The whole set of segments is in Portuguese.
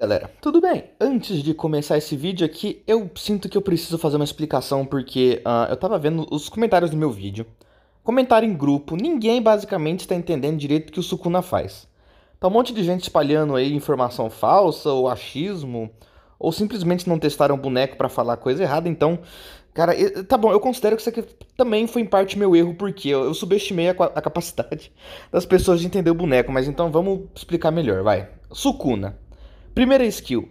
Galera, tudo bem? Antes de começar esse vídeo aqui, eu sinto que eu preciso fazer uma explicação porque uh, eu tava vendo os comentários do meu vídeo. Comentário em grupo, ninguém basicamente está entendendo direito o que o Sukuna faz. Tá um monte de gente espalhando aí informação falsa ou achismo, ou simplesmente não testaram o boneco para falar coisa errada, então... Cara, tá bom, eu considero que isso aqui também foi em parte meu erro, porque eu, eu subestimei a, a capacidade das pessoas de entender o boneco, mas então vamos explicar melhor, vai. Sukuna Primeira skill.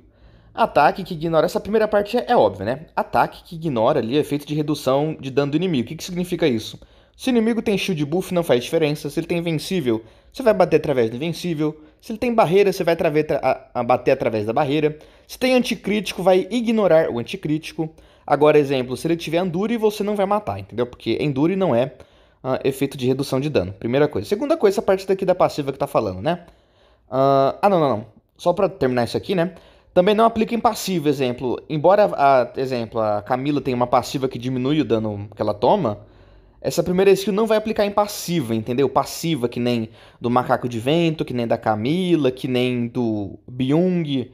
Ataque que ignora. Essa primeira parte é, óbvia, né? Ataque que ignora ali efeito de redução de dano do inimigo. O que, que significa isso? Se o inimigo tem shield buff, não faz diferença. Se ele tem invencível, você vai bater através do invencível. Se ele tem barreira, você vai a, a bater através da barreira. Se tem anticrítico, vai ignorar o anticrítico. Agora, exemplo, se ele tiver Endure, você não vai matar, entendeu? Porque Endure não é uh, efeito de redução de dano. Primeira coisa. Segunda coisa, essa parte daqui da passiva que tá falando, né? Uh, ah, não, não, não só para terminar isso aqui, né? Também não aplica em passivo, exemplo. Embora, a, exemplo, a Camila tenha uma passiva que diminui o dano que ela toma, essa primeira skill não vai aplicar em passiva, entendeu? Passiva que nem do Macaco de Vento, que nem da Camila, que nem do Byung,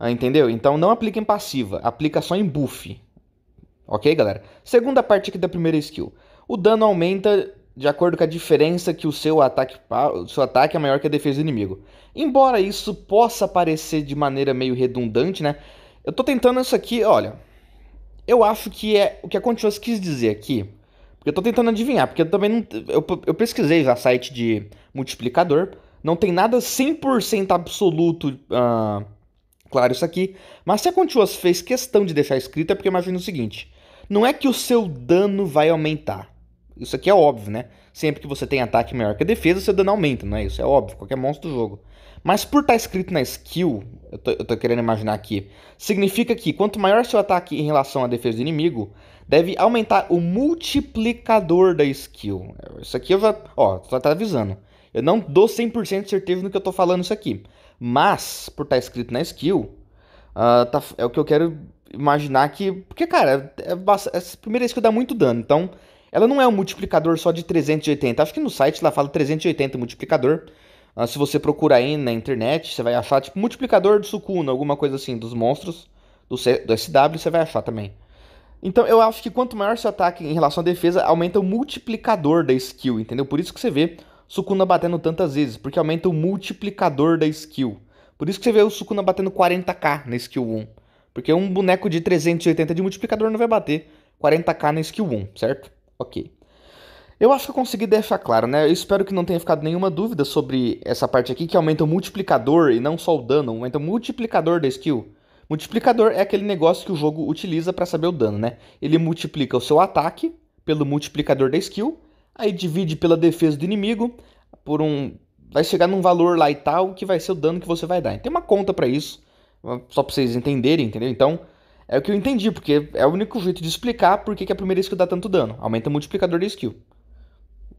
ah, entendeu? Então não aplica em passiva, aplica só em buff. Ok, galera? Segunda parte aqui da primeira skill. O dano aumenta de acordo com a diferença que o seu ataque, o seu ataque é maior que a defesa do inimigo. Embora isso possa parecer de maneira meio redundante, né? Eu tô tentando isso aqui, olha. Eu acho que é o que a Continuous quis dizer aqui. Porque eu tô tentando adivinhar, porque eu também não. Eu, eu pesquisei já site de multiplicador. Não tem nada 100% absoluto, uh, claro, isso aqui. Mas se a Continuous fez questão de deixar escrito, é porque imagina o seguinte: não é que o seu dano vai aumentar isso aqui é óbvio, né? Sempre que você tem ataque maior que a defesa, seu dano aumenta, não é isso? É óbvio, qualquer monstro do jogo. Mas por estar tá escrito na skill, eu tô, eu tô querendo imaginar aqui, significa que quanto maior seu ataque em relação à defesa do inimigo, deve aumentar o multiplicador da skill. Isso aqui eu já, ó, só tá avisando. Eu não dou 100% de certeza no que eu tô falando isso aqui. Mas, por estar tá escrito na skill, uh, tá, é o que eu quero imaginar que... Porque, cara, é, é, é primeira skill dá muito dano, então ela não é um multiplicador só de 380. Acho que no site ela fala 380 multiplicador. Ah, se você procurar aí na internet, você vai achar tipo multiplicador de Sukuna, alguma coisa assim, dos monstros do, C, do SW, você vai achar também. Então eu acho que quanto maior seu ataque em relação à defesa, aumenta o multiplicador da skill, entendeu? Por isso que você vê Sukuna batendo tantas vezes, porque aumenta o multiplicador da skill. Por isso que você vê o Sukuna batendo 40k na skill 1. Porque um boneco de 380 de multiplicador não vai bater 40k na skill 1, certo? Ok. Eu acho que eu consegui deixar claro, né? Eu espero que não tenha ficado nenhuma dúvida sobre essa parte aqui que aumenta o multiplicador e não só o dano, aumenta o multiplicador da skill. Multiplicador é aquele negócio que o jogo utiliza para saber o dano, né? Ele multiplica o seu ataque pelo multiplicador da skill, aí divide pela defesa do inimigo por um vai chegar num valor lá e tal que vai ser o dano que você vai dar. Tem uma conta para isso, só para vocês entenderem, entendeu? Então, é o que eu entendi, porque é o único jeito de explicar por que, a primeira skill dá tanto dano. Aumenta o multiplicador da skill.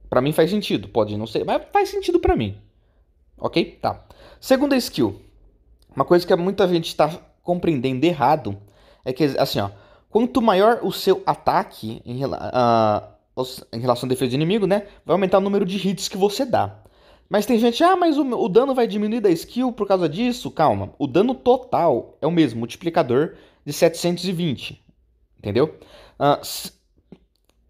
Para mim faz sentido, pode não ser, mas faz sentido para mim. Ok? Tá. Segunda skill. Uma coisa que muita gente está compreendendo errado é que, assim, ó. Quanto maior o seu ataque em, uh, em relação à defesa do inimigo, né? Vai aumentar o número de hits que você dá. Mas tem gente, ah, mas o, o dano vai diminuir da skill por causa disso? Calma. O dano total é o mesmo, multiplicador de 720, entendeu? Uh,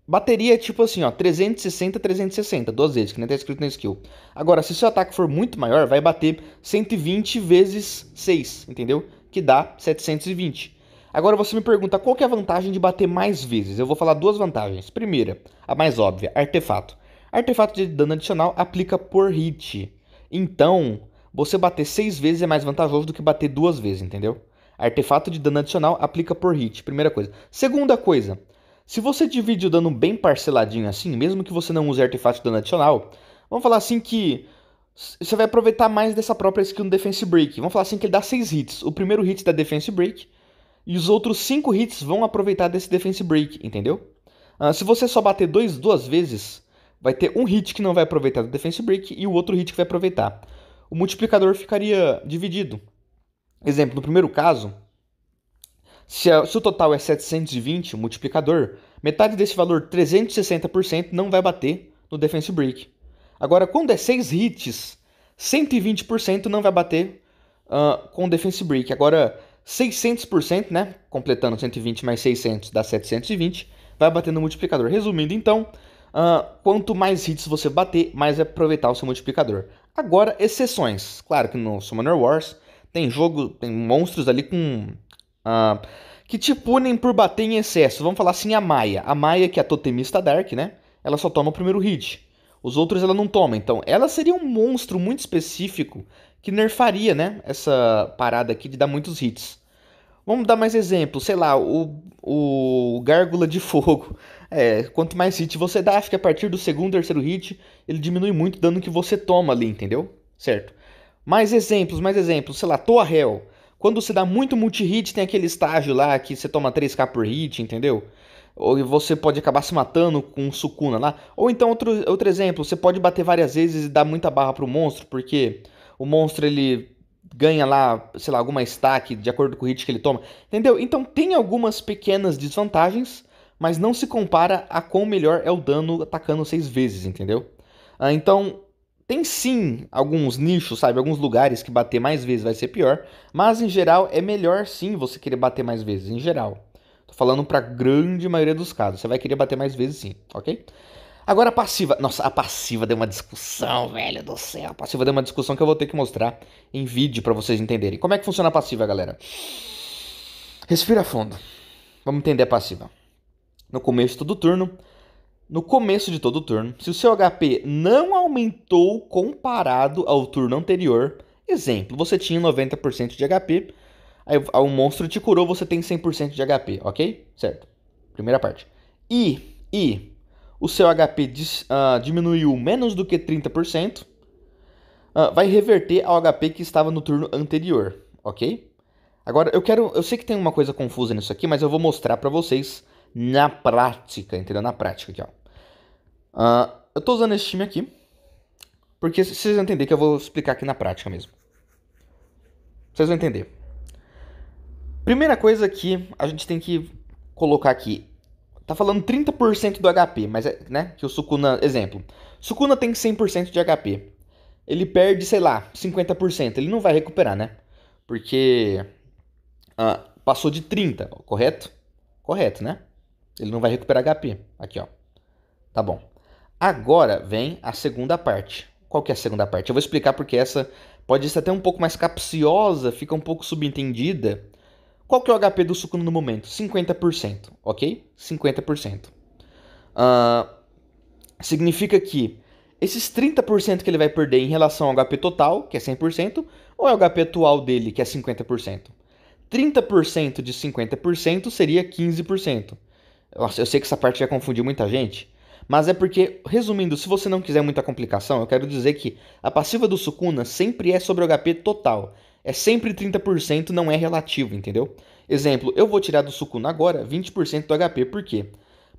bateria é tipo assim, ó, 360, 360, duas vezes, que nem tá escrito na skill. Agora, se seu ataque for muito maior, vai bater 120 vezes 6, entendeu? Que dá 720. Agora você me pergunta qual que é a vantagem de bater mais vezes. Eu vou falar duas vantagens. Primeira, a mais óbvia, artefato. Artefato de dano adicional aplica por hit. Então, você bater seis vezes é mais vantajoso do que bater duas vezes, entendeu? Artefato de dano adicional aplica por hit, primeira coisa. Segunda coisa, se você divide o dano bem parceladinho assim, mesmo que você não use artefato de dano adicional, vamos falar assim que você vai aproveitar mais dessa própria skill no Defense Break. Vamos falar assim que ele dá 6 hits. O primeiro hit da Defense Break e os outros 5 hits vão aproveitar desse Defense Break, entendeu? Uh, se você só bater dois, duas vezes, vai ter um hit que não vai aproveitar do Defense Break e o outro hit que vai aproveitar. O multiplicador ficaria dividido. Exemplo, no primeiro caso, se, a, se o total é 720, o multiplicador, metade desse valor, 360%, não vai bater no defense break. Agora, quando é 6 hits, 120% não vai bater uh, com o defense break. Agora, 600%, né? Completando 120 mais 600 dá 720, vai bater no multiplicador. Resumindo, então, uh, quanto mais hits você bater, mais vai aproveitar o seu multiplicador. Agora, exceções. Claro que no Summoner Wars tem jogo, tem monstros ali com. Ah, que te punem por bater em excesso. Vamos falar assim, a Maia. A Maia, que é a totemista Dark, né? Ela só toma o primeiro hit. Os outros ela não toma. Então, ela seria um monstro muito específico que nerfaria, né? Essa parada aqui de dar muitos hits. Vamos dar mais exemplo. Sei lá, o, o Gárgula de Fogo. É, quanto mais hit você dá, fica a partir do segundo, terceiro hit, ele diminui muito o dano que você toma ali, entendeu? Certo. Mais exemplos, mais exemplos. Sei lá, Toa Hell. Quando você dá muito multi-hit, tem aquele estágio lá que você toma 3k por hit, entendeu? Ou você pode acabar se matando com um Sukuna lá. Ou então, outro, outro exemplo, você pode bater várias vezes e dar muita barra pro monstro, porque o monstro ele ganha lá, sei lá, alguma stack de acordo com o hit que ele toma. Entendeu? Então tem algumas pequenas desvantagens, mas não se compara a quão melhor é o dano atacando seis vezes, entendeu? Ah, então, tem sim alguns nichos, sabe? Alguns lugares que bater mais vezes vai ser pior, mas em geral é melhor sim você querer bater mais vezes, em geral. Tô falando pra grande maioria dos casos, você vai querer bater mais vezes sim, ok? Agora a passiva. Nossa, a passiva deu uma discussão, velho do céu. A passiva deu uma discussão que eu vou ter que mostrar em vídeo para vocês entenderem. Como é que funciona a passiva, galera? Respira fundo. Vamos entender a passiva. No começo do turno, no começo de todo turno, se o seu HP não aumentou comparado ao turno anterior, exemplo, você tinha 90% de HP, aí o monstro te curou, você tem 100% de HP, ok? Certo. Primeira parte. E, e o seu HP dis, uh, diminuiu menos do que 30%, uh, ah, vai reverter ao HP que estava no turno anterior, ok? Agora, eu quero. Eu sei que tem uma coisa confusa nisso aqui, mas eu vou mostrar para vocês na prática, entendeu? Na prática aqui, ó. Uh, eu tô usando esse time aqui, porque vocês vão entender que eu vou explicar aqui na prática mesmo. Vocês vão entender. Primeira coisa que a gente tem que colocar aqui. Tá falando 30% do HP, mas é, né? Que o Sukuna, exemplo. Sukuna tem 100% de HP. Ele perde, sei lá, 50%. Ele não vai recuperar, né? Porque passou de 30, correto? Correto, né? Ele não vai recuperar HP. Aqui, ó. Tá bom. Agora vem a segunda parte. Qual que é a segunda parte? Eu vou explicar porque essa pode ser até um pouco mais capciosa, fica um pouco subentendida. Qual que é o HP do suco no momento? 50%, ok? 50%. Uh, significa que esses 30% que ele vai perder em relação ao HP total, que é 100%, ou é o HP atual dele, que é 50%? 30% de 50% seria 15%. Nossa, eu sei que essa parte já confundiu muita gente. Mas é porque, resumindo, se você não quiser muita complicação, eu quero dizer que a passiva do Sukuna sempre é sobre o HP total. É sempre 30%, não é relativo, entendeu? Exemplo, eu vou tirar do Sukuna agora 20% do HP, por quê?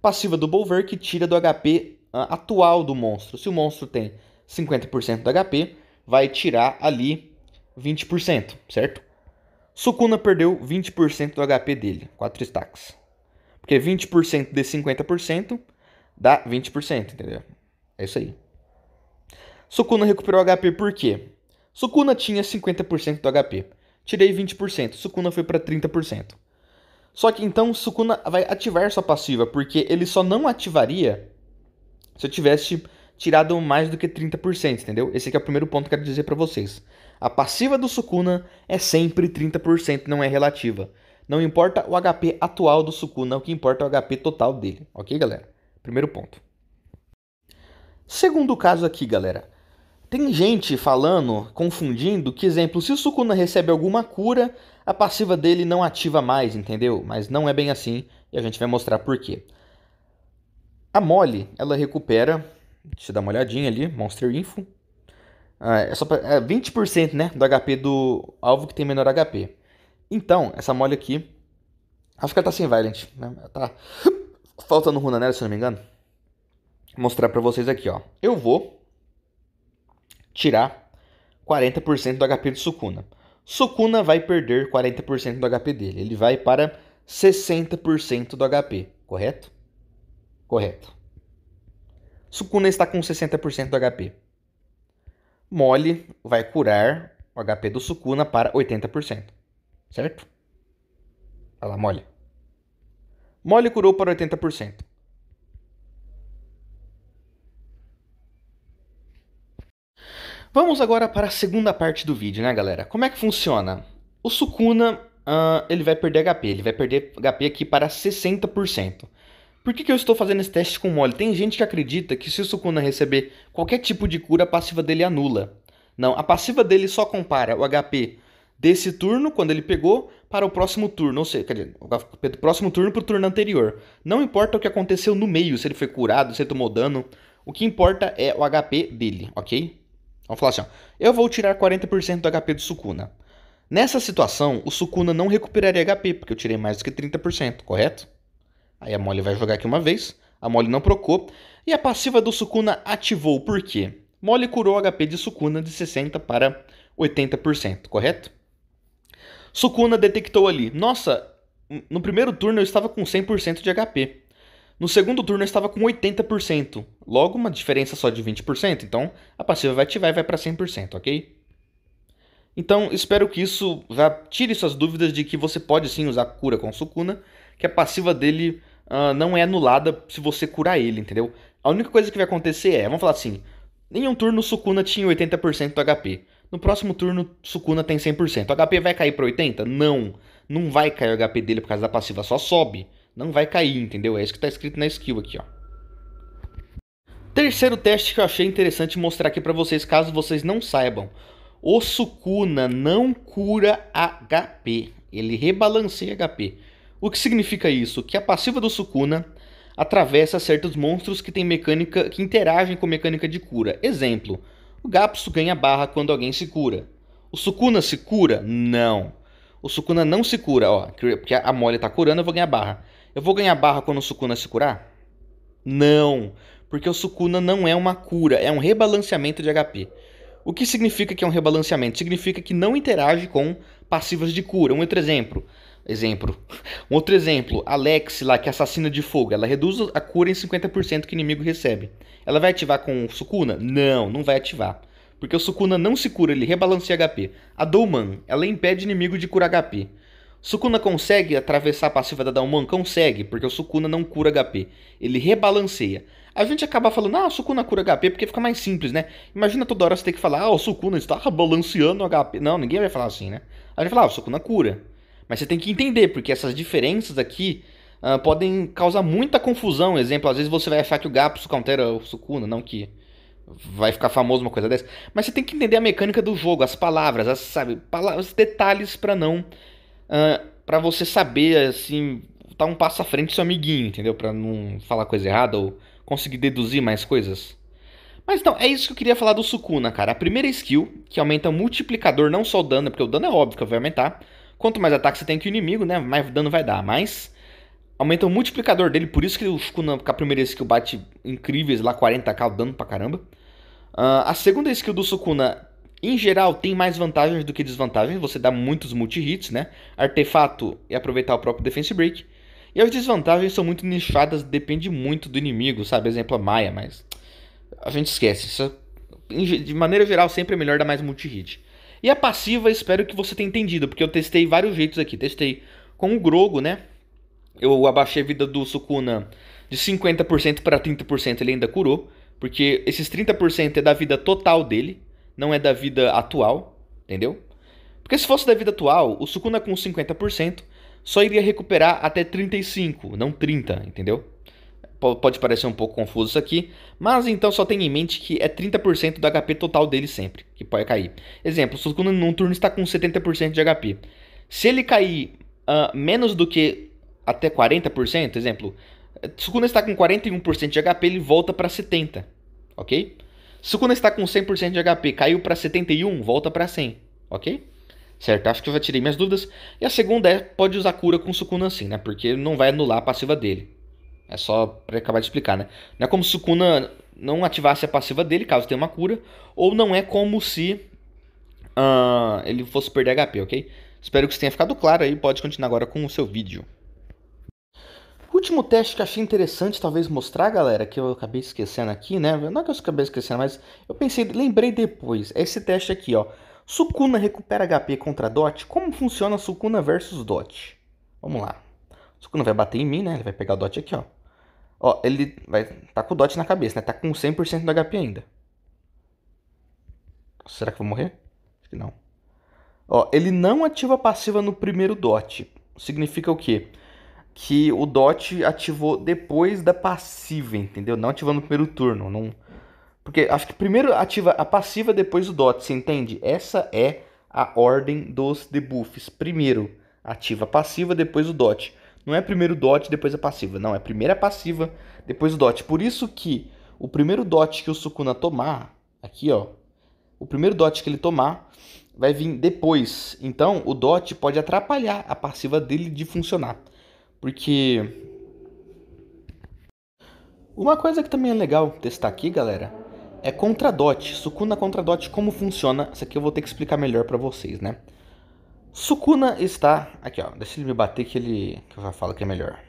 Passiva do Bolver tira do HP uh, ah, atual do monstro. Se o monstro tem 50% do HP, vai tirar ali 20%, certo? Sukuna perdeu 20% do HP dele, 4 stacks. Porque 20% de 50% dá 20%, entendeu? É isso aí. Sukuna recuperou HP por quê? Sukuna tinha 50% do HP. Tirei 20%, Sukuna foi para 30%. Só que então Sukuna vai ativar sua passiva, porque ele só não ativaria se eu tivesse tirado mais do que 30%, entendeu? Esse aqui é o primeiro ponto que eu quero dizer para vocês. A passiva do Sukuna é sempre 30%, não é relativa. Não importa o HP atual do Sukuna, o que importa é o HP total dele, ok, galera? Primeiro ponto. Segundo caso aqui, galera. Tem gente falando, confundindo, que exemplo, se o Sukuna recebe alguma cura, a passiva dele não ativa mais, entendeu? Mas não é bem assim e a gente vai mostrar por quê. A Mole, ela recupera, deixa eu dar uma olhadinha ali, Monster Info. Ah, é, só pra, é 20% né, do HP do alvo que tem menor HP. Então, essa mole aqui. Acho que ela tá sem Violent, né? tá faltando runa nela, se não me engano. Vou mostrar pra vocês aqui, ó. Eu vou tirar 40% do HP do Sukuna. Sukuna vai perder 40% do HP dele. Ele vai para 60% do HP, correto? Correto. Sukuna está com 60% do HP. Mole vai curar o HP do Sukuna para 80%. Certo? Olha lá, mole. Mole curou para 80%. Vamos agora para a segunda parte do vídeo, né, galera? Como é que funciona? O Sukuna, uh, ah, ele vai perder HP. Ele vai perder HP aqui para 60%. Por que, que eu estou fazendo esse teste com mole? Tem gente que acredita que se o Sukuna receber qualquer tipo de cura, a passiva dele anula. Não, a passiva dele só compara o HP desse turno, quando ele pegou, para o próximo turno, ou seja, quer dizer, do próximo turno para o turno anterior. Não importa o que aconteceu no meio, se ele foi curado, se ele tomou dano, o que importa é o HP dele, ok? Vamos falar assim, ó. eu vou tirar 40% do HP do Sukuna. Nessa situação, o Sukuna não recuperaria HP, porque eu tirei mais do que 30%, correto? Aí a Molly vai jogar aqui uma vez, a Molly não procou, e a passiva do Sukuna ativou, por quê? Molly curou o HP de Sukuna de 60% para 80%, correto? Sukuna detectou ali: Nossa, no primeiro turno eu estava com 100% de HP. No segundo turno eu estava com 80%. Logo, uma diferença só de 20%. Então, a passiva vai ativar e vai para 100%, ok? Então, espero que isso já tire suas dúvidas de que você pode sim usar cura com Sukuna, que a passiva dele uh, não é anulada se você curar ele, entendeu? A única coisa que vai acontecer é, vamos falar assim, em um turno Sukuna tinha 80% do HP. No próximo turno, Sukuna tem 100%. O HP vai cair para 80? Não. Não vai cair o HP dele por causa da passiva, só sobe. Não vai cair, entendeu? É isso que está escrito na skill aqui, ó. Terceiro teste que eu achei interessante mostrar aqui para vocês, caso vocês não saibam. O Sukuna não cura HP. Ele rebalanceia HP. O que significa isso? Que a passiva do Sukuna atravessa certos monstros que têm mecânica que interagem com mecânica de cura. Exemplo, o Gapso ganha barra quando alguém se cura. O Sukuna se cura? Não. O Sukuna não se cura, ó. Porque a mole tá curando, eu vou ganhar barra. Eu vou ganhar barra quando o Sukuna se curar? Não. Porque o Sukuna não é uma cura, é um rebalanceamento de HP. O que significa que é um rebalanceamento? Significa que não interage com passivas de cura. Um outro exemplo. Exemplo. Um outro exemplo, Alex lá, que é assassina de fogo, ela reduz a cura em 50% que o inimigo recebe. Ela vai ativar com Sukuna? Não, não vai ativar. Porque o Sukuna não se cura, ele rebalanceia HP. A Douman, ela impede o inimigo de curar HP. Sukuna consegue atravessar a passiva da Douman? Consegue, porque o Sukuna não cura HP. Ele rebalanceia. A gente acaba falando, ah, o Sukuna cura HP, porque fica mais simples, né? Imagina toda hora você ter que falar, ah, o Sukuna está balanceando HP. Não, ninguém vai falar assim, né? A gente fala, ah, o Sukuna cura. Mas você tem que entender, porque essas diferenças aqui uh, podem causar muita confusão. Exemplo, às vezes você vai achar que o Gapsu countera o Sukuna, não que vai ficar famoso uma coisa dessa. Mas você tem que entender a mecânica do jogo, as palavras, as, sabe, palavras, detalhes para não... Uh, ah, para você saber, assim, tá um passo à frente do seu amiguinho, entendeu? Para não falar coisa errada ou conseguir deduzir mais coisas. Mas então, é isso que eu queria falar do Sukuna, cara. A primeira skill, que aumenta o multiplicador, não só o dano, porque o dano é óbvio que vai aumentar, Quanto mais ataque você tem que o inimigo, né? Mais dano vai dar. Mas aumenta o multiplicador dele. Por isso que o Shukuna com a primeira skill bate incríveis lá, 40k dano pra caramba. Uh, a segunda skill do Sukuna, em geral, tem mais vantagens do que desvantagens. Você dá muitos multi-hits, né? Artefato e aproveitar o próprio defense break. E as desvantagens são muito nichadas, depende muito do inimigo, sabe? Exemplo, a Maia, mas a gente esquece. Isso, é, de maneira geral, sempre é melhor dar mais multi-hit. E a passiva, espero que você tenha entendido, porque eu testei vários jeitos aqui. Testei com o Grogo, né? Eu abaixei a vida do Sukuna de 50% para 30%, ele ainda curou. Porque esses 30% é da vida total dele, não é da vida atual, entendeu? Porque se fosse da vida atual, o Sukuna com 50% só iria recuperar até 35, não 30, entendeu? Pode parecer um pouco confuso isso aqui, mas então só tenha em mente que é 30% do HP total dele sempre, que pode cair. Exemplo, o Sukuna num turno está com 70% de HP. Se ele cair uh, menos do que até 40%, exemplo, Sukuna está com 41% de HP, ele volta para 70%, ok? Sukuna está com 100% de HP, caiu para 71, volta para 100, ok? Certo, acho que eu já tirei minhas dúvidas. E a segunda é, pode usar cura com Sukuna sim, né? Porque não vai anular a passiva dele. É só para acabar de explicar, né? Não é como se Sukuna não ativasse a passiva dele, caso tenha uma cura, ou não é como se uh, ele fosse perder HP, ok? Espero que isso tenha ficado claro aí, pode continuar agora com o seu vídeo. Último teste que achei interessante talvez mostrar, galera, que eu acabei esquecendo aqui, né? Não é que eu acabei esquecendo, mas eu pensei, lembrei depois. É esse teste aqui, ó. Sukuna recupera HP contra Dot. Como funciona Sukuna versus Dot? Vamos lá. Sukuna vai bater em mim, né? Ele vai pegar o Dot aqui, ó. Ó, ele vai tá com o dot na cabeça, né? Tá com 100% do HP ainda. Será que vou morrer? Acho que não. Ó, ele não ativa a passiva no primeiro dot. Significa o quê? Que o dot ativou depois da passiva, entendeu? Não ativou no primeiro turno, não... Porque acho que primeiro ativa a passiva, depois o dot, você entende? Essa é a ordem dos debuffs. Primeiro ativa a passiva, depois o dot. Não é primeiro o dot, depois a é passiva. Não, é primeiro a é passiva, depois o dot. Por isso que o primeiro dot que o Sukuna tomar, aqui ó, o primeiro dot que ele tomar vai vir depois. Então o dot pode atrapalhar a passiva dele de funcionar. Porque uma coisa que também é legal testar aqui, galera, é contra dot, Sukuna contra dot como funciona. Isso aqui eu vou ter que explicar melhor para vocês, né? Sukuna está. Aqui, ó. Deixa ele me bater que ele. que eu já falo que é melhor.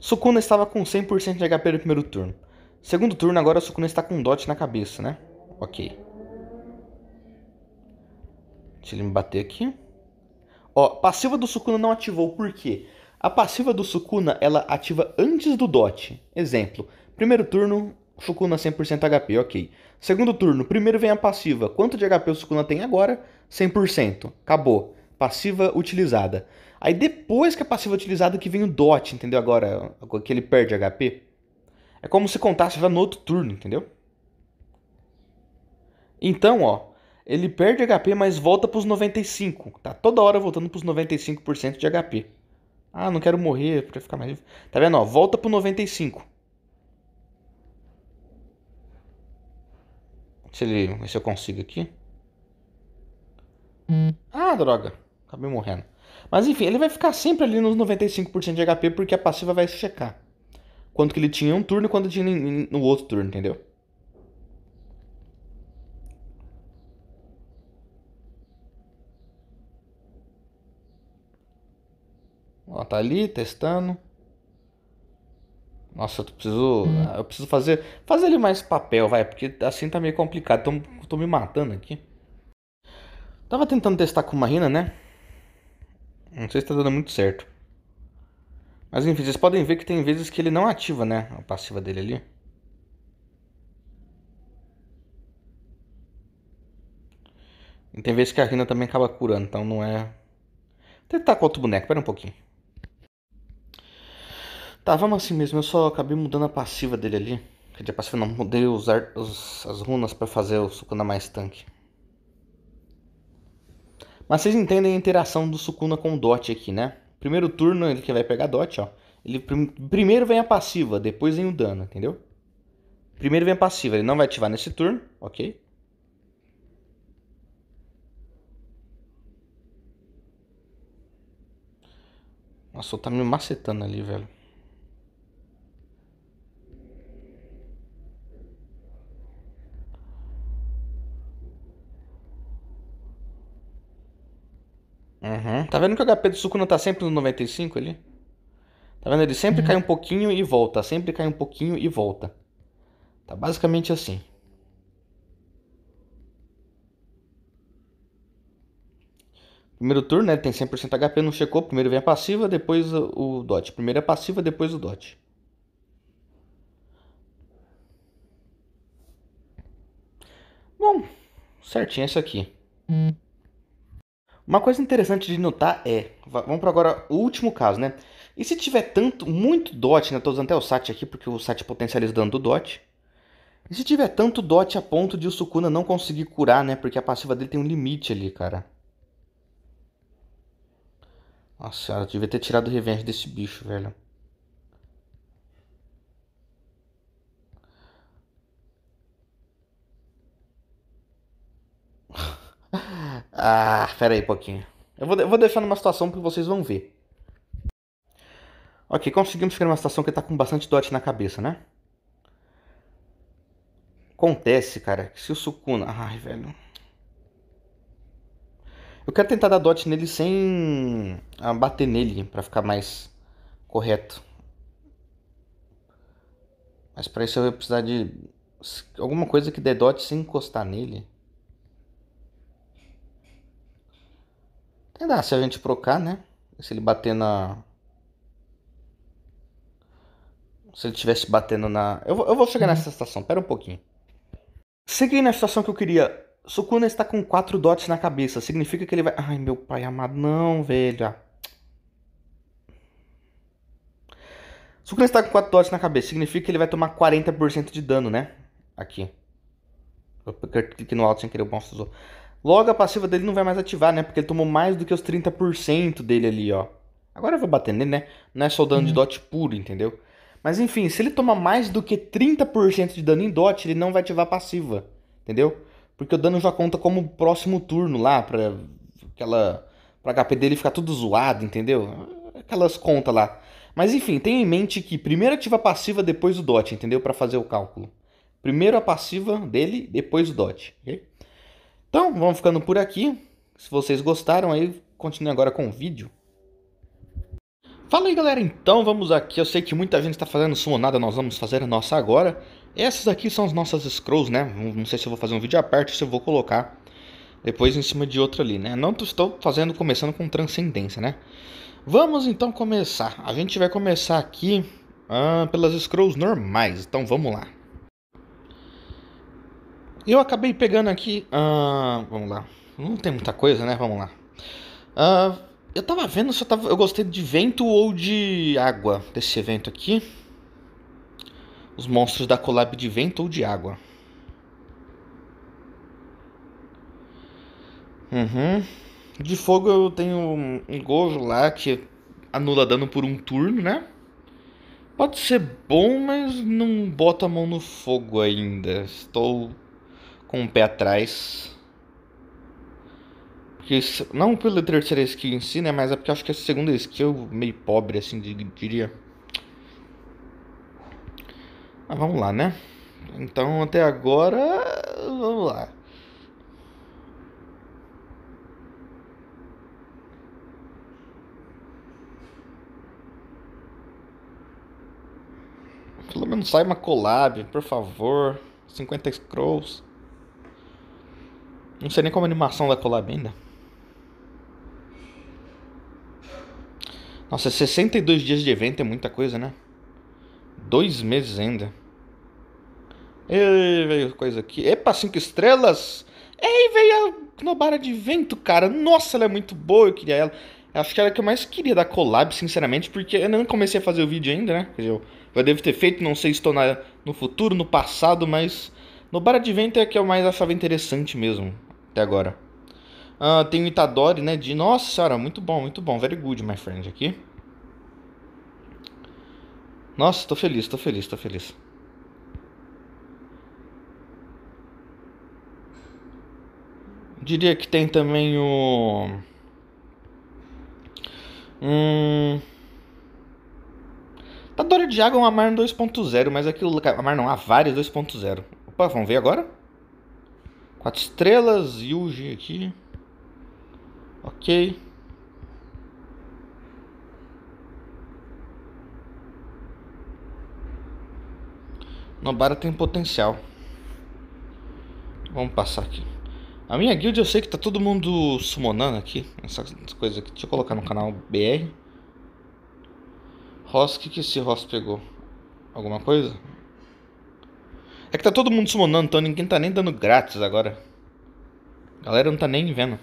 Sukuna estava com 100% de HP no primeiro turno. Segundo turno, agora Sukuna está com um dot na cabeça, né? Ok. Deixa ele me bater aqui. Ó, passiva do Sukuna não ativou, por quê? A passiva do Sukuna, ela ativa antes do dot. Exemplo, primeiro turno, Sukuna 100% HP, ok. Segundo turno, primeiro vem a passiva. Quanto de HP o Sukuna tem agora? 100%. Acabou passiva utilizada. Aí depois que a passiva utilizada que vem o dot, entendeu? Agora, que ele perde HP. É como se contasse já no outro turno, entendeu? Então, ó, ele perde HP, mas volta pros 95. Tá toda hora voltando pros 95% de HP. Ah, não quero morrer pra ficar mais vivo. Tá vendo, ó? Volta pro 95. Se, ele, se eu consigo aqui. Hum. Ah, droga. Acabei morrendo. Mas enfim, ele vai ficar sempre ali nos 95% de HP porque a passiva vai se checar. Quanto que ele tinha em um turno e quanto tinha no outro turno, entendeu? Ó, tá ali testando. Nossa, eu preciso, eu preciso fazer, fazer ali mais papel, vai, porque assim tá meio complicado. Tô, tô me matando aqui. Tava tentando testar com uma rina, né? Não sei se tá dando muito certo. Mas enfim, vocês podem ver que tem vezes que ele não ativa, né? A passiva dele ali. E tem vezes que a Rina também acaba curando, então não é... Vou tentar com outro boneco, pera um pouquinho. Tá, vamos assim mesmo, eu só acabei mudando a passiva dele ali. Quer dizer, a passiva não, mudei usar as runas para fazer o Sukuna mais tanque. Mas vocês entendem a interação do Sukuna com o Dot aqui, né? Primeiro turno, ele que vai pegar Dot, ó. Ele prim primeiro vem a passiva, depois vem o dano, entendeu? Primeiro vem a passiva, ele não vai ativar nesse turno, ok? Nossa, tá me macetando ali, velho. Tá vendo que o HP do não tá sempre no 95 ali? Tá vendo? Ele sempre uhum. cai um pouquinho e volta. Sempre cai um pouquinho e volta. Tá basicamente assim. Primeiro turno, né? Ele tem 100% HP, não checou. Primeiro vem a passiva, depois o dot. Primeiro é passiva, depois o dot. Bom, certinho essa aqui. Hum. Uma coisa interessante de notar é, vamos para agora o último caso, né? E se tiver tanto, muito DOT, né? Estou usando até o SAT aqui porque o SAT é potencializa o DOT. E se tiver tanto DOT a ponto de o Sukuna não conseguir curar, né? Porque a passiva dele tem um limite ali, cara. Nossa senhora, eu devia ter tirado o revenge desse bicho, velho. Ah, pera aí um pouquinho. Eu vou, eu vou deixar numa situação que vocês vão ver. Ok, conseguimos criar uma situação que tá com bastante dot na cabeça, né? Acontece, cara, que se o Sukuna... Ai, velho... Eu quero tentar dar dot nele sem ah, bater nele, pra ficar mais correto. Mas pra isso eu vou precisar de alguma coisa que dê dot sem encostar nele. Até dá se a gente procar, né? Se ele bater na. Se ele estivesse batendo na. Eu vou, eu vou chegar uhum. nessa situação. pera um pouquinho. Cheguei na situação que eu queria. Sukuna está com quatro dots na cabeça. Significa que ele vai. Ai, meu pai amado, não, velho. Ah. Sukuna está com quatro dots na cabeça. Significa que ele vai tomar 40% de dano, né? Aqui. Eu cliquei no alto sem querer, o monstro usou. Logo, a passiva dele não vai mais ativar, né? Porque ele tomou mais do que os 30% dele ali, ó. Agora eu vou bater nele, né? Não é só o dano uhum. de dot puro, entendeu? Mas enfim, se ele tomar mais do que 30% de dano em dot, ele não vai ativar a passiva, entendeu? Porque o dano já conta como próximo turno lá, pra aquela... Pra HP dele ficar tudo zoado, entendeu? Aquelas contas lá. Mas enfim, tenha em mente que primeiro ativa a passiva, depois o dot, entendeu? Para fazer o cálculo. Primeiro a passiva dele, depois o dot, ok? Então, vamos ficando por aqui. Se vocês gostaram aí, continue agora com o vídeo. Fala aí galera, então vamos aqui, eu sei que muita gente está fazendo summonada. nós vamos fazer a nossa agora Essas aqui são as nossas scrolls, né, não sei se eu vou fazer um vídeo à parte ou se eu vou colocar depois em cima de outra ali, né Não estou fazendo, começando com transcendência, né Vamos então começar, a gente vai começar aqui ah, pelas scrolls normais, então vamos lá eu acabei pegando aqui. Uh, vamos lá. Não tem muita coisa, né? Vamos lá. Uh, eu tava vendo se eu, tava, eu gostei de vento ou de água desse evento aqui. Os monstros da collab de vento ou de água. Uhum. De fogo eu tenho um Gojo lá que anula dano por um turno, né? Pode ser bom, mas não bota a mão no fogo ainda. Estou com o pé atrás. Porque, não pela terceira skill em si, né? Mas é porque acho que a segunda skill meio pobre, assim, diria. Mas vamos lá, né? Então até agora. Vamos lá. Pelo menos sai uma collab, por favor. 50 scrolls. Não sei nem como a animação da collab ainda. Né? Nossa, 62 dias de evento é muita coisa, né? Dois meses ainda. Ei, veio coisa aqui. Epa, cinco estrelas! Ei, veio a Nobara de vento, cara. Nossa, ela é muito boa, eu queria ela. Acho que era a que eu mais queria da collab, sinceramente, porque eu não comecei a fazer o vídeo ainda, né? Quer dizer, eu, eu devo ter feito, não sei se estou na, no futuro, no passado, mas... Nobara de vento é a que eu mais achava interessante mesmo até agora. Uh, tem o Itadori, né? De nossa senhora, muito bom, muito bom. Very good, my friend, aqui. Nossa, tô feliz, tô feliz, tô feliz. Diria que tem também o. Hum. Itadori de Água é uma Marn 2.0, mas aquilo. mar não, a Vares 2.0. Opa, vamos ver agora? 4 estrelas, Yuji aqui. Ok. Nobara tem potencial. Vamos passar aqui. A minha guild eu sei que tá todo mundo summonando aqui. Essas coisas aqui. Deixa eu colocar no canal BR. Ross, o que, que esse Ross pegou? Alguma coisa? É que tá todo mundo summonando, então ninguém tá nem dando grátis agora. A galera não tá nem vendo.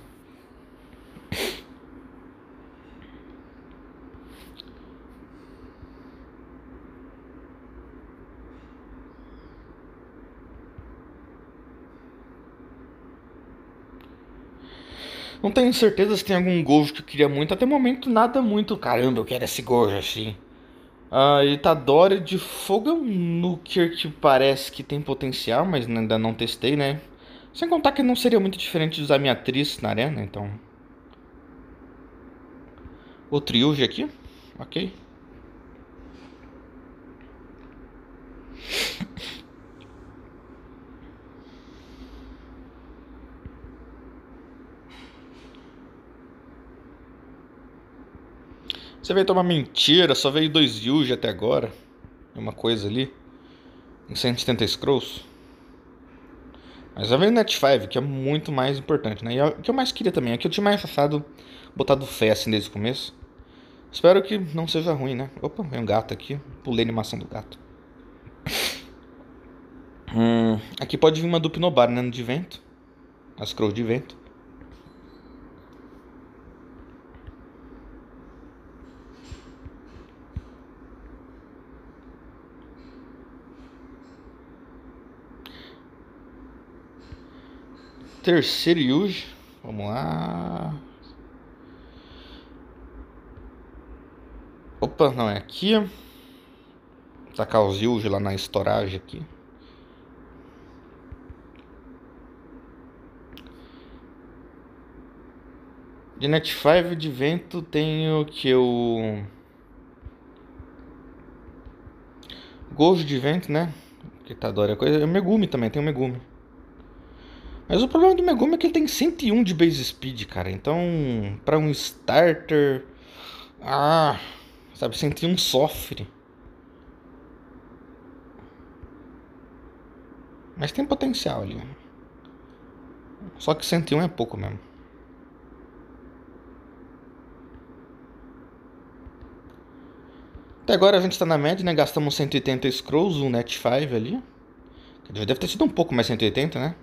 Não tenho certeza se tem algum Gojo que eu queria muito. Até o momento, nada muito. Caramba, eu quero esse Gojo assim ah, Itadori de fogo é um nuker que parece que tem potencial, mas ainda não testei, né? Sem contar que não seria muito diferente de usar minha atriz na arena, então. O Triuge aqui. Ok. Você veio tomar mentira, só veio dois Yuji até agora. É uma coisa ali. Em 170 scrolls. Mas já veio o Net 5, que é muito mais importante, né? E é o que eu mais queria também, é que eu tinha mais achado, botado fé assim desde o começo. Espero que não seja ruim, né? Opa, vem um gato aqui. Pulei a animação do gato. Hum, aqui pode vir uma dupinobar, né? De vento. As scrolls de vento. terceiro Yuji. Vamos lá. Opa, não é aqui. Vou tacar os Yuji lá na storage aqui. De Net 5 de vento tenho que eu. Gojo de vento, né? Que tá adora coisa. É Megumi também, tem o Megumi. Mas o problema do Megumi é que ele tem 101 de base speed, cara. Então, para um starter. Ah, sabe, 101 sofre. Mas tem potencial ali. Só que 101 é pouco mesmo. Até agora a gente tá na média, né? Gastamos 180 scrolls, um net 5 ali. Deve ter sido um pouco mais 180, né?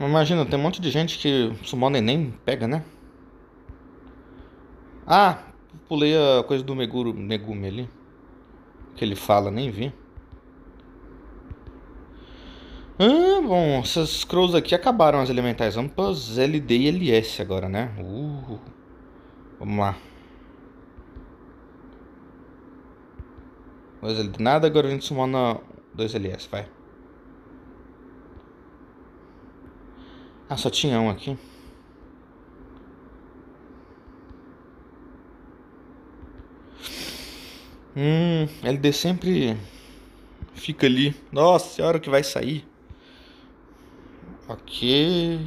Imagina, tem um monte de gente que sumou neném, pega, né? Ah, pulei a coisa do Meguro, Megumi ali. Que ele fala, nem vi. Ah, bom, essas scrolls aqui acabaram as elementais. Vamos para os LD e LS agora, né? Uh, vamos lá. Dois LD nada, agora a gente sumona 2 LS, vai. Ah, só tinha um aqui. Hum, LD sempre fica ali. Nossa, é a hora que vai sair. Ok.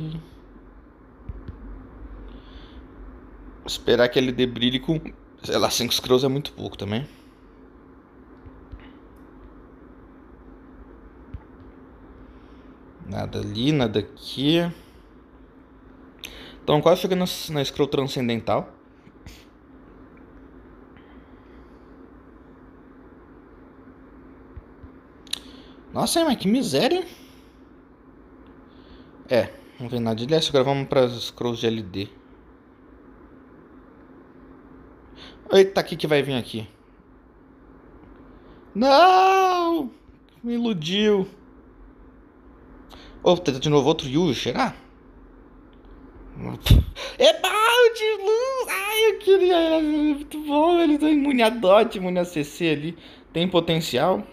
Esperar que LD brilhe com. Sei lá, 5 scrolls é muito pouco também. Nada ali, nada aqui. Então, quase cheguei na, na scroll transcendental. Nossa, mas que miséria. É, não vem nada de DS, agora vamos para as scrolls de LD. Eita, o que, que vai vir aqui? Não! Me iludiu. Opa, de novo outro Yu, será? É balde, luz! Ai, eu queria. É muito bom, ele estão imune a DOT, imune a CC ali. Tem potencial.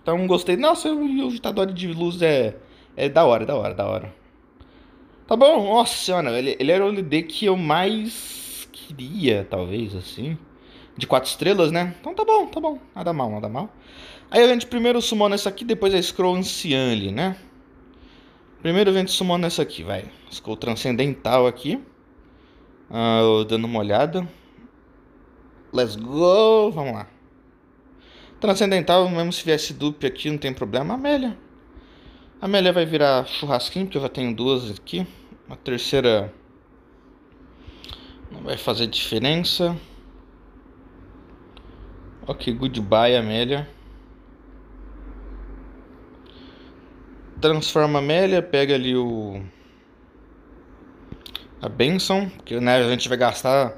Então gostei. Nossa, o ditador de luz é, é da hora, da hora, da hora. Tá bom, nossa senhora, ele, ele era o LD que eu mais queria, talvez assim. De quatro estrelas, né? Então tá bom, tá bom. Nada mal, nada mal. Aí a gente primeiro sumou nessa aqui, depois a Scroll Ancian ali, né? Primeiro vem sumando é essa aqui, vai. Skull Transcendental aqui. Ah, dando uma olhada. Let's go, vamos lá. Transcendental, mesmo se viesse dupe aqui, não tem problema. Amélia. Amélia vai virar churrasquinho, porque eu já tenho duas aqui. A terceira não vai fazer diferença. Ok, goodbye, Amélia. transforma a Amélia, pega ali o. A Benson, que né, a gente vai gastar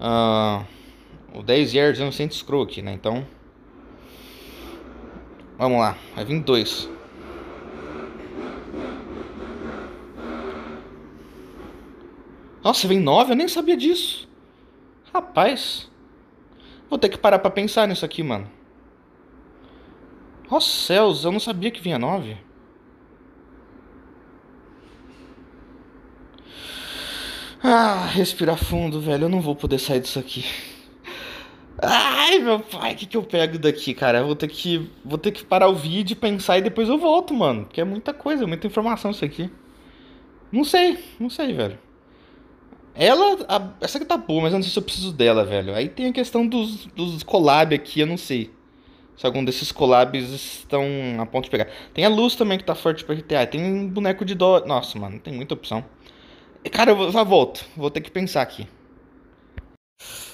uh, o 10 yards no um scroll aqui, né? Então. Vamos lá, vai vir dois. Nossa, vem nove? Eu nem sabia disso. Rapaz. Vou ter que parar pra pensar nisso aqui, mano. Oh céus, eu não sabia que vinha nove. Ah, respirar fundo, velho. Eu não vou poder sair disso aqui. Ai, meu pai, o que, que eu pego daqui, cara? Eu vou ter que vou ter que parar o vídeo, pensar e depois eu volto, mano. Porque é muita coisa, é muita informação isso aqui. Não sei, não sei, velho. Ela, a, essa aqui tá boa, mas eu não sei se eu preciso dela, velho. Aí tem a questão dos, dos collab aqui, eu não sei se algum desses collabs estão a ponto de pegar. Tem a luz também que tá forte pra GTA. Tem boneco de dó. Nossa, mano, tem muita opção. Cara, eu já volto. Vou ter que pensar aqui.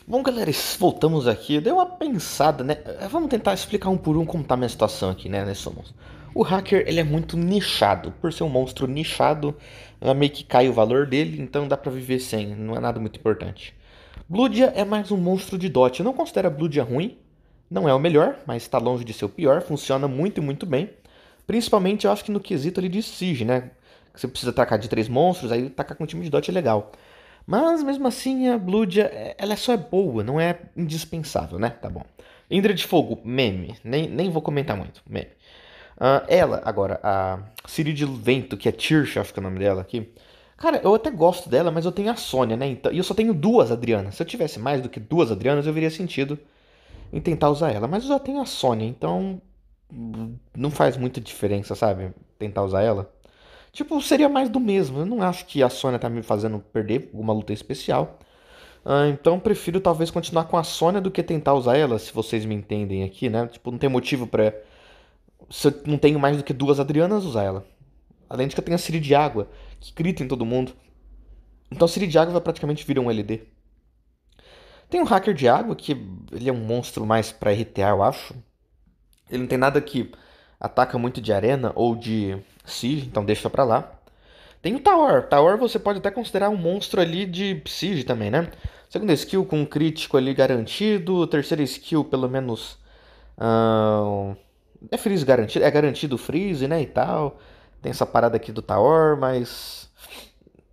Bom, galera, voltamos aqui. Eu dei uma pensada, né? Eh, vamos tentar explicar um por um como tá a minha situação aqui, né, nesse monstro. O hacker, ele é muito nichado. Por ser um monstro nichado, meio que cai o valor dele, então dá pra viver sem. Não é nada muito importante. Bloodia é mais um monstro de dot. Eu não considero a ruim, não é o melhor, mas está longe de ser o pior, funciona muito e muito bem. Principalmente eu acho que no quesito ali de Siege, né? Você precisa atacar de três monstros, aí atacar com um time de Dot é legal. Mas mesmo assim a Blood, é, ela só é boa, não é indispensável, né? Tá bom. Indra de Fogo, meme. Nem, nem vou comentar muito, meme. Uh, ela, agora, a Siri de Vento, que é Tirsch, acho que é o nome dela aqui. Cara, eu até gosto dela, mas eu tenho a Sônia, né? Então, e eu só tenho duas Adrianas. Se eu tivesse mais do que duas Adrianas, eu veria sentido em tentar usar ela. Mas eu já tenho a Sony, então não faz muita diferença, sabe? Tentar usar ela. Tipo, seria mais do mesmo. Eu não acho que a Sônia tá me fazendo perder alguma luta especial. Ah, então prefiro talvez continuar com a Sônia do que tentar usar ela, se vocês me entendem aqui, né? Tipo, não tem motivo pra. Se eu não tenho mais do que duas Adrianas, usar ela. Além de que eu tenho a Siri de Água, que grita em todo mundo. Então a Siri de Água vai praticamente virar um LD. Tem um hacker de água que ele é um monstro mais para RTA, eu acho. Ele não tem nada que ataca muito de arena ou de siege, então deixa para lá. Tem o Tower. Tower você pode até considerar um monstro ali de siege também, né? Segunda skill com crítico ali garantido. Terceira skill, pelo menos. Uh, é freeze garantido. É garantido freeze, né? E tal. Tem essa parada aqui do Tower, mas.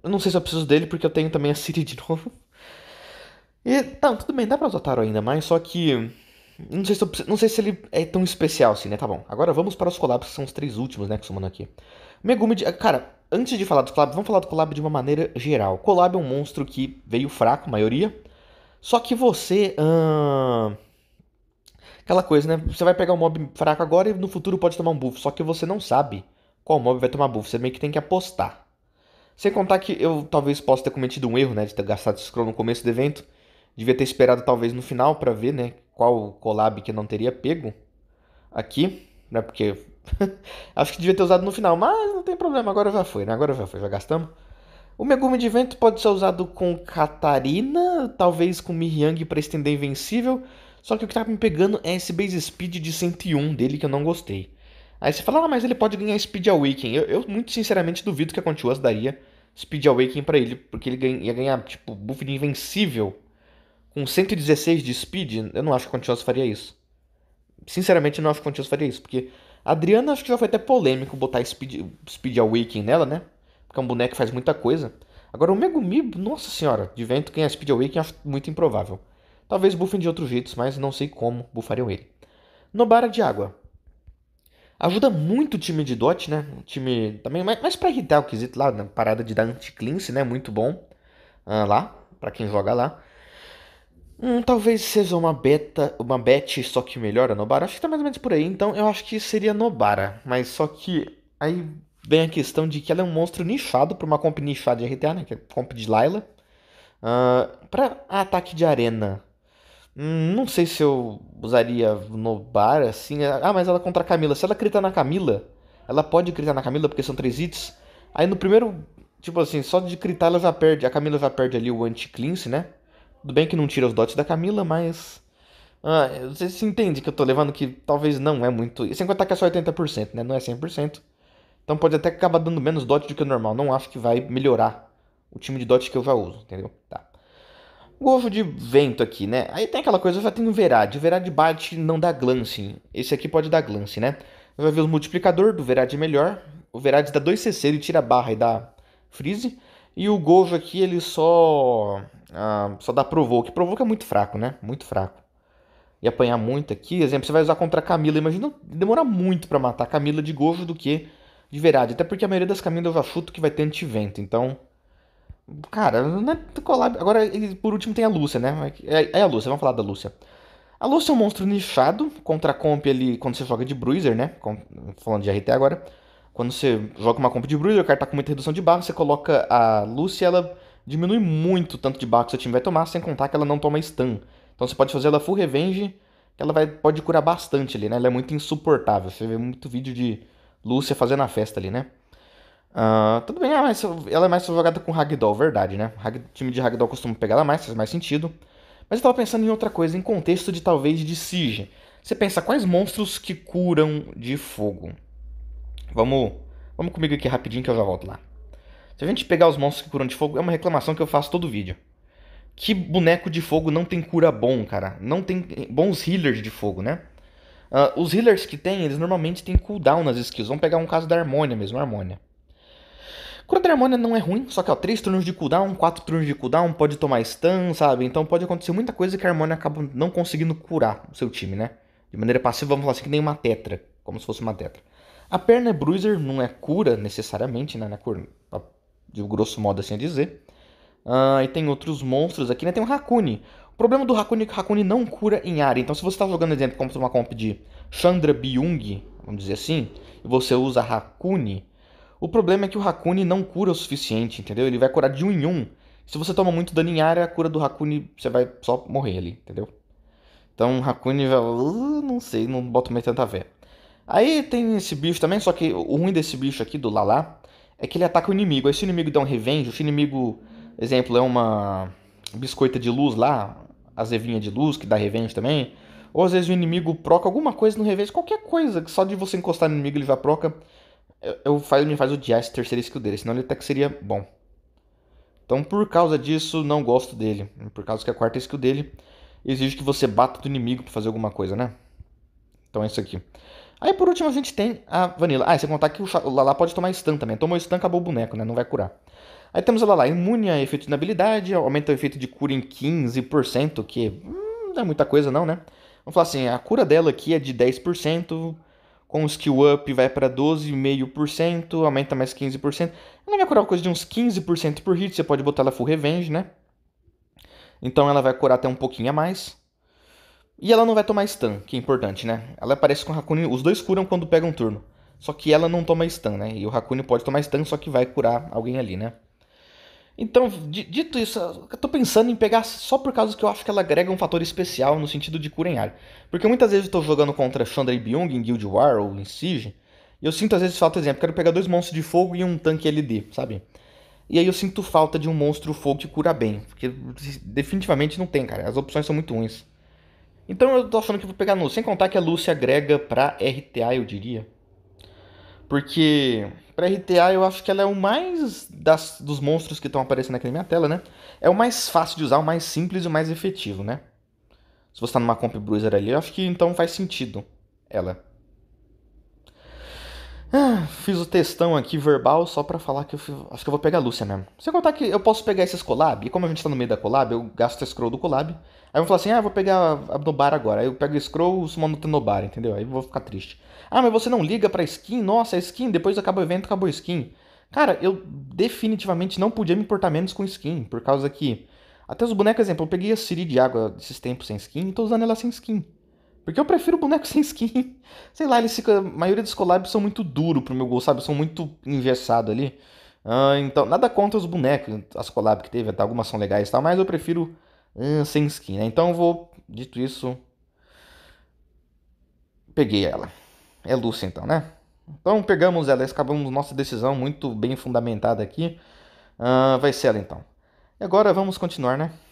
Eu não sei se eu preciso dele porque eu tenho também a Siri de novo. E, tá, tudo bem, dá pra usar tarô ainda mais, só que. Não sei, se eu, não sei se ele é tão especial assim, né? Tá bom. Agora vamos para os collabs, que são os três últimos, né? Que somando aqui. Megumi. cara, antes de falar dos collabs, vamos falar do collab de uma maneira geral. Collab é um monstro que veio fraco, a maioria. Só que você. aquela coisa, né? Você vai pegar um mob fraco agora e no futuro pode tomar um buff. Só que você não sabe qual mob vai tomar buff. Você meio que tem que apostar. Sem contar que eu talvez possa ter cometido um erro, né? De ter gastado scroll no começo do evento. Devia ter esperado talvez no final para ver, né, qual collab que não teria pego aqui, né, porque acho que devia ter usado no final, mas não tem problema, agora já foi, né? Agora já foi, já gastamos. O Megumi de Vento pode ser usado com Catarina, talvez com Mihyang para estender Invencível, só que o que tá me pegando é esse base speed de 101 dele que eu não gostei. Aí você fala, ah, mas ele pode ganhar Speed Awakening. Eu, eu muito sinceramente duvido que a Continuous daria Speed Awakening para ele, porque ele ia ganhar, tipo, buff de Invencível com 116 de speed, eu não acho que o Contios faria isso. Sinceramente, não acho que o Contios faria isso, porque a Adriana acho que já foi até polêmico botar Speed, speed Awakening nela, né? Porque é um boneco que faz muita coisa. Agora o Megumi, nossa senhora, de vento é Speed Awakening acho muito improvável. Talvez buffem de outros jeitos, mas não sei como bufariam ele. Nobara de água. Ajuda muito o time de Dot, né? O time também, mas, mas pra irritar o quesito lá, na parada de dar anti-cleanse, né? Muito bom ah, lá, para quem joga lá. Hum, talvez seja uma beta, uma bet, só que melhora a Nobara. Acho que tá mais ou menos por aí, então eu acho que seria Nobara. Mas só que aí vem a questão de que ela é um monstro nichado pra uma comp nichada de RTA, né? Que é comp de Layla. Uh, ah, pra ataque de arena. Hum, não sei se eu usaria no bar assim. Ah, mas ela contra a Camila. Se ela critar na Camila, ela pode critar na Camila porque são três hits. Aí no primeiro, tipo assim, só de critar ela já perde. A Camila já perde ali o anti-cleanse, né? Tudo bem que não tira os dotes da Camila, mas. Ah, você se entende que eu tô levando que talvez não é muito. Sem contar que é só 80%, né? Não é 100%. Então pode até acabar dando menos dote do que o normal. Não acho que vai melhorar o time de dote que eu já uso, entendeu? Tá. Golfo de vento aqui, né? Aí tem aquela coisa, já tem o Verade. O Verade bate não dá glance. Esse aqui pode dar glance, né? Vai ver os multiplicador do Verade melhor. O Verade dá 2cc, ele tira a barra e dá freeze. E o Golfo aqui, ele só ah, só dá provoke. Provoke é muito fraco, né? Muito fraco. E apanhar muito aqui, exemplo, você vai usar contra a Camila. Imagina demorar muito para matar a Camila de gojo do que de verdade. Até porque a maioria das Camilas eu já chuto que vai ter antivento. Então, cara, não é Agora, por último, tem a Lúcia, né? É, é, a Lúcia, vamos falar da Lúcia. A Lúcia é um monstro nichado contra a comp ali quando você joga de Bruiser, né? Com... Falando de RT agora. Quando você joga uma comp de Bruiser, o cara tá com muita redução de barra, você coloca a Lúcia, ela diminui muito o tanto de barco que seu time vai tomar, sem contar que ela não toma stun. Então você pode fazer ela full revenge, que ela vai, pode curar bastante ali, né? Ela é muito insuportável. Você vê muito vídeo de Lúcia fazendo a festa ali, né? Uh, tudo bem, é ela é mais jogada com Ragdoll, verdade, né? O time de Ragdoll costuma pegar ela mais, faz mais sentido. Mas eu tava pensando em outra coisa, em contexto de talvez de Siege. Você pensa, quais monstros que curam de fogo? Vamos, vamos comigo aqui rapidinho que eu já volto lá. Se a gente pegar os monstros que curam de fogo, é uma reclamação que eu faço todo vídeo. Que boneco de fogo não tem cura bom, cara. Não tem bons healers de fogo, né? Uh, os healers que tem, eles normalmente têm cooldown nas skills. Vamos pegar um caso da Harmonia mesmo, Harmonia. Cura da Harmonia não é ruim, só que ó, 3 turnos de cooldown, 4 turnos de cooldown, pode tomar stun, sabe? Então pode acontecer muita coisa que a Harmonia acaba não conseguindo curar o seu time, né? De maneira passiva, vamos falar assim, que nem uma tetra, como se fosse uma tetra. A perna é bruiser, não é cura necessariamente, né? é cura, de grosso modo assim a dizer. Uh, e tem outros monstros aqui, né? Tem o Hakuni. O problema do Hakuni é que o Hakuni não cura em área. Então, se você está jogando exemplo como uma comp de Chandra Byung, vamos dizer assim, e você usa Hakuni, o problema é que o Hakuni não cura o suficiente, entendeu? Ele vai curar de um em um. Se você toma muito dano em área, a cura do Hakuni você vai só morrer ali, entendeu? Então, Hakuni vai. Uh, não sei, não boto mais tanta fé. Aí tem esse bicho também, só que o ruim desse bicho aqui, do Lala, é que ele ataca o inimigo. Aí se o inimigo dá um revenge, se o inimigo, exemplo, é uma biscoita de luz lá, azevinha de luz, que dá revenge também. Ou às vezes o inimigo proca alguma coisa no revenge, qualquer coisa, que só de você encostar no inimigo ele vai proca. Eu, eu me faz odiar esse terceiro skill dele, senão ele até que seria bom. Então por causa disso, não gosto dele. Por causa que a quarta skill dele exige que você bata do inimigo para fazer alguma coisa, né? Então é isso aqui. Aí por último a gente tem a Vanilla. Ah, você sem contar que o Lala pode tomar stun também. Tomou stun, acabou o boneco, né? Não vai curar. Aí temos a Lala imune a efeito de inabilidade, aumenta o efeito de cura em 15%, que hum, não é muita coisa não, né? Vamos falar assim, a cura dela aqui é de 10%, com o skill up vai para 12,5%, aumenta mais 15%. Ela vai curar coisa de uns 15% por hit, você pode botar ela full revenge, né? Então ela vai curar até um pouquinho a mais. E ela não vai tomar stun, que é importante, né? Ela aparece com o Hakune, os dois curam quando pega um turno. Só que ela não toma stun, né? E o Hakune pode tomar stun, só que vai curar alguém ali, né? Então, dito isso, eu tô pensando em pegar só por causa que eu acho que ela agrega um fator especial no sentido de cura em área. Porque muitas vezes eu tô jogando contra Chandra e Byung em Guild War ou em Siege, e eu sinto às vezes falta, exemplo, quero pegar dois monstros de fogo e um tanque LD, sabe? E aí eu sinto falta de um monstro fogo que cura bem, porque definitivamente não tem, cara. As opções são muito ruins. Então eu tô achando que vou pegar Núcia. Sem contar que a Lúcia agrega pra RTA, eu diria. Porque pra RTA eu acho que ela é o mais das, dos monstros que estão aparecendo aqui na minha tela, né? É o mais fácil de usar, o mais simples e o mais efetivo, né? Se você tá numa Comp Bruiser ali, eu acho que então faz sentido ela. Ah, fiz o testão aqui verbal só para falar que eu acho que eu vou pegar a Lúcia mesmo. Você contar que eu posso pegar esses collab, e como a gente tá no meio da collab, eu gasto a scroll do collab. Aí eu vou falar assim: ah, vou pegar a Nobar agora. Aí eu pego a scroll, o Sumono no bar, entendeu? Aí eu vou ficar triste. Ah, mas você não liga pra skin? Nossa, a é skin, depois acaba o evento, acabou a skin. Cara, eu definitivamente não podia me importar menos com skin, por causa que. Até os bonecos, exemplo, eu peguei a Siri de água esses tempos sem skin e tô usando ela sem skin. Porque eu prefiro boneco sem skin. Sei lá, eles ficam. A maioria dos collabs são muito duro pro meu gosto, sabe? São muito engessados ali. Ah, então, nada contra os bonecos, as collabs que teve, até algumas são legais e tal, mas eu prefiro ah, sem skin, né? Então eu vou, dito isso. Peguei ela. É Lúcia então, né? Então pegamos ela, acabamos nossa decisão muito bem fundamentada aqui. Ah, vai ser ela então. E agora vamos continuar, né?